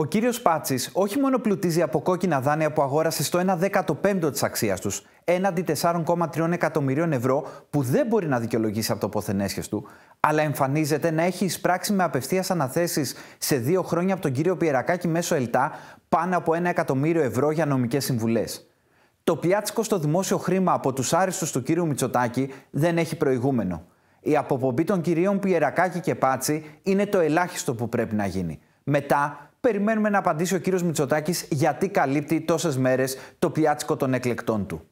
Ο κύριος Πάτσης όχι μόνο πλουτίζει από κόκκινα δάνεια που αγόρασε στο 1 15ο της αξίας τους, έναντι 4,3 εκατομμυρίων ευρώ που δεν μπορεί να δικαιολογήσει από το ποθενέσχες του, αλλά εμφανίζεται να έχει εισπράξει με απευθείας αναθέσεις σε δύο χρόνια από τον κύριο Πιερακάκη μέσω ΕΛΤΑ πάνω από 1 εκατομμύριο ευρώ για νομικές συμβουλές. Το πιάτσικο στο δημόσιο χρήμα από τους άριστους του κύριου Μητσοτάκη δεν έχει προηγούμενο. Η αποπομπή των κυρίων Πιερακάκη και Πάτση είναι το ελάχιστο που πρέπει να γίνει. Μετά περιμένουμε να απαντήσει ο κύριος Μητσοτάκης γιατί καλύπτει τόσες μέρες το πιάτσικο των εκλεκτών του.